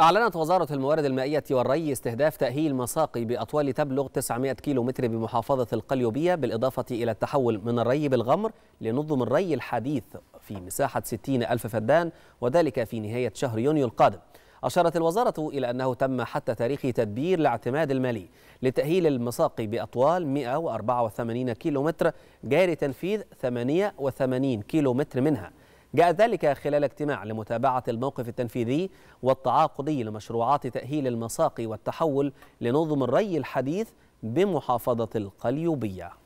أعلنت وزارة الموارد المائية والري استهداف تأهيل مساقي بأطوال تبلغ 900 متر بمحافظة القليوبية بالإضافة إلى التحول من الري بالغمر لنظم الري الحديث في مساحة 60 ألف فدان وذلك في نهاية شهر يونيو القادم أشارت الوزارة إلى أنه تم حتى تاريخ تدبير الاعتماد المالي لتأهيل المساقي بأطوال 184 متر جاري تنفيذ 88 متر منها جاء ذلك خلال اجتماع لمتابعة الموقف التنفيذي والتعاقدي لمشروعات تأهيل المساقي والتحول لنظم الري الحديث بمحافظة القليوبية